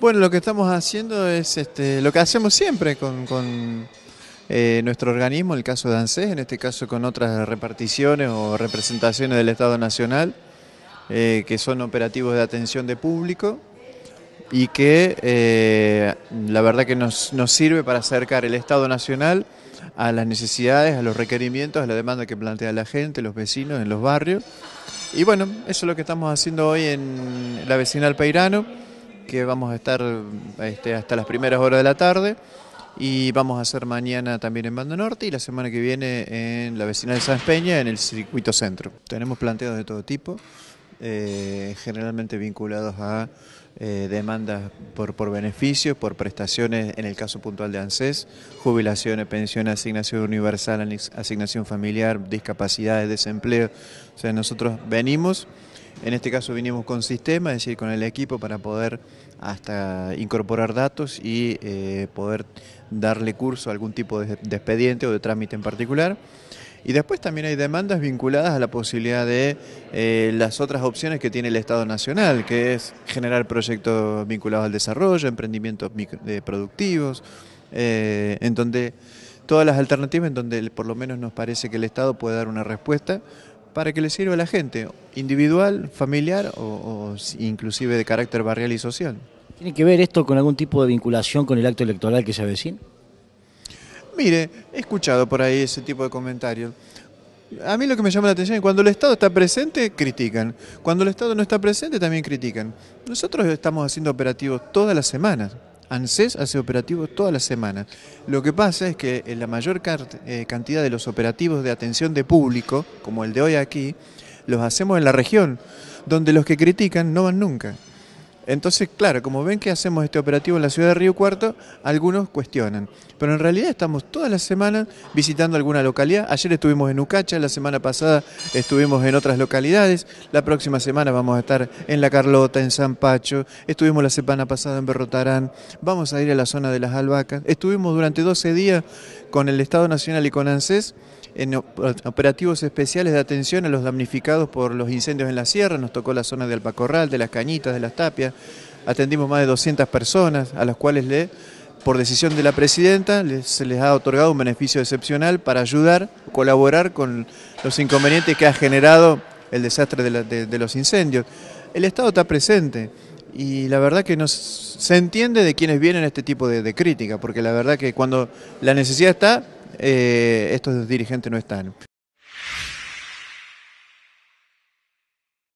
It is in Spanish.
Bueno, lo que estamos haciendo es este, lo que hacemos siempre con, eh, nuestro organismo, el caso de ANSES, en este caso con otras reparticiones o representaciones del Estado Nacional, eh, que son operativos de atención de público y que eh, la verdad que nos, nos sirve para acercar el Estado Nacional a las necesidades, a los requerimientos, a la demanda que plantea la gente, los vecinos en los barrios. Y bueno, eso es lo que estamos haciendo hoy en la vecina vecinal Peirano que vamos a estar este, hasta las primeras horas de la tarde y vamos a hacer mañana también en Bando Norte y la semana que viene en la vecina de San Peña, en el circuito centro. Tenemos planteos de todo tipo, eh, generalmente vinculados a eh, demandas por, por beneficios, por prestaciones, en el caso puntual de ANSES, jubilaciones, pensiones, asignación universal, asignación familiar, discapacidades, desempleo. O sea, nosotros venimos en este caso vinimos con sistema, es decir, con el equipo para poder hasta incorporar datos y eh, poder darle curso a algún tipo de, expediente o de trámite en particular. Y después también hay demandas vinculadas a la posibilidad de eh, las otras opciones que tiene el Estado Nacional, que es generar proyectos vinculados al desarrollo, emprendimientos eh, productivos, en donde todas las alternativas en donde por lo menos nos parece que el Estado puede dar una respuesta para que le sirva a la gente, individual, familiar o, inclusive de carácter barrial y social. ¿Tiene que ver esto con algún tipo de vinculación con el acto electoral que se avecina? Mire, he escuchado por ahí ese tipo de comentarios. A mí lo que me llama la atención es cuando el Estado está presente, critican. Cuando el Estado no está presente, también critican. Nosotros estamos haciendo operativos todas las semanas. ANSES hace operativos toda la semana. Lo que pasa es que eh, la mayor eh, cantidad de los operativos de atención de público, como el de hoy aquí, los hacemos en la región, donde los que critican no van nunca. Entonces, claro, como ven que hacemos este operativo en la ciudad de Río Cuarto, algunos cuestionan. Pero en realidad estamos todas las semanas visitando alguna localidad. Ayer estuvimos en Ucacha, la semana pasada estuvimos en otras localidades. La próxima semana vamos a estar en La Carlota, en San Pacho. Estuvimos la semana pasada en Berrotarán. Vamos a ir a la zona de las albahacas. Estuvimos durante 12 días con el Estado Nacional y con ANSES en operativos especiales de atención a los damnificados por los incendios en la sierra, nos tocó la zona de Alpacorral, de las Cañitas, de las Tapias, Atendimos más de 200 personas a las cuales por decisión de la presidenta se les ha otorgado un beneficio excepcional para ayudar, colaborar con los inconvenientes que ha generado el desastre de, los incendios. El Estado está presente y la verdad que no se entiende de quienes vienen este tipo de, de crítica, porque la verdad que cuando la necesidad está, eh, estos dirigentes no están.